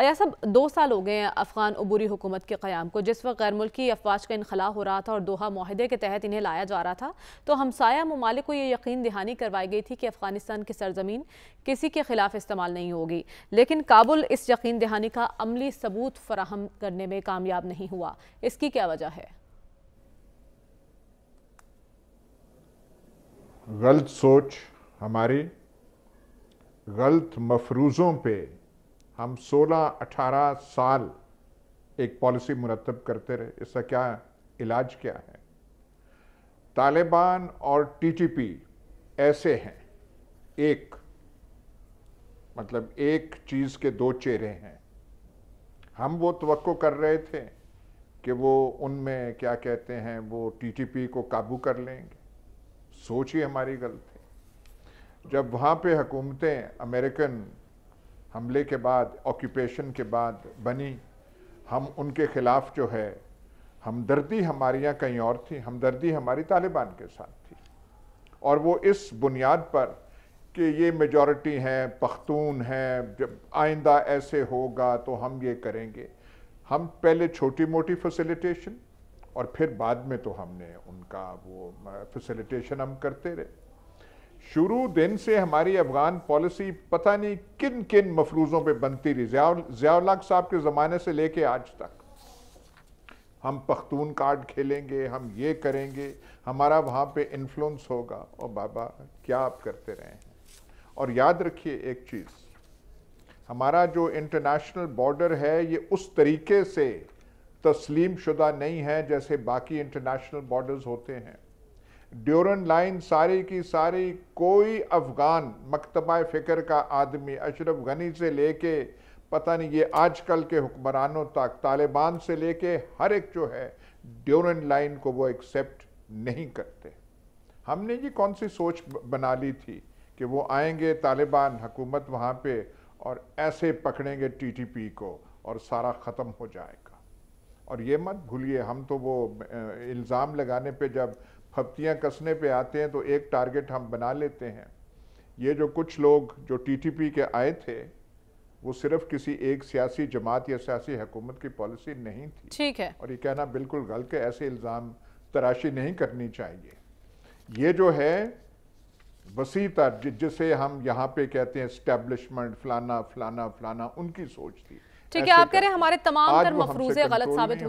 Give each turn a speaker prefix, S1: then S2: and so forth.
S1: अया सब दो साल हो गए हैं अफगान अबूरी हुकूमत के क़्याम को जिस वक्त गैर मुल्की अफवाज का इनखला हो रहा था और दोहा माहदे के तहत इन्हें लाया जा रहा था तो हमसाया ममालिक को ये यकीन दहानी करवाई गई थी कि अफगानिस्तान की सरजमीन किसी के ख़िलाफ़ इस्तेमाल नहीं होगी लेकिन काबुल इस यकीन दहानी का अमली सबूत फराहम करने में कामयाब नहीं हुआ इसकी क्या वजह है
S2: गलत सोच हमारी गलत मफरूज़ों पर हम 16-18 साल एक पॉलिसी मुरतब करते रहे इसका क्या इलाज क्या है तालिबान और टीटीपी ऐसे हैं एक मतलब एक चीज़ के दो चेहरे हैं हम वो तो कर रहे थे कि वो उनमें क्या कहते हैं वो टीटीपी को काबू कर लेंगे सोच ही हमारी गलती जब वहाँ पे हुकूमतें अमेरिकन हमले के बाद ऑक्यूपेशन के बाद बनी हम उनके ख़िलाफ़ जो है हमदर्दी हमारी यहाँ कहीं और थी हमदर्दी हमारी तालिबान के साथ थी और वो इस बुनियाद पर कि ये मेजॉरिटी हैं पख्तून हैं जब आइंदा ऐसे होगा तो हम ये करेंगे हम पहले छोटी मोटी फैसिलिटेशन और फिर बाद में तो हमने उनका वो फैसिलिटेशन हम करते रहे शुरू दिन से हमारी अफगान पॉलिसी पता नहीं किन किन मफरूजों पे बनती रही जियाउलाक साहब के ज़माने से लेके आज तक हम पख्तून कार्ड खेलेंगे हम ये करेंगे हमारा वहाँ पे इन्फ्लुएंस होगा और बाबा क्या आप करते रहे हैं और याद रखिए एक चीज़ हमारा जो इंटरनेशनल बॉर्डर है ये उस तरीके से तस्लीम शुदा नहीं है जैसे बाकी इंटरनेशनल बॉर्डर्स होते हैं ड्यूरन लाइन सारी की सारी कोई अफ़गान मकतबा फ़िक्र का आदमी अशरफ गनी से लेके पता नहीं ये आजकल के हुक्मरानों तक तालिबान से लेके हर एक जो है ड्योरन लाइन को वो एक्सेप्ट नहीं करते हमने ये कौन सी सोच बना ली थी कि वो आएंगे तालिबान हुकूमत वहाँ पे और ऐसे पकड़ेंगे टीटीपी को और सारा ख़त्म हो जाएगा और ये मत भूलिए हम तो वो इल्ज़ाम लगाने पे जब हफ्तियाँ कसने पे आते हैं तो एक टारगेट हम बना लेते हैं ये जो कुछ लोग जो टीटीपी के आए थे वो सिर्फ किसी एक सियासी जमात या सियासी हुकूमत की पॉलिसी नहीं थी ठीक है और ये कहना बिल्कुल गलत है ऐसे इल्ज़ाम तराशी नहीं करनी चाहिए ये जो है वसी तर जिसे हम यहाँ पे कहते हैं स्टैब्लिशमेंट फलाना फलाना फलाना उनकी सोच थी ठीक है आप कह रहे
S1: हैं हमारे तमाम गलत साबित हुए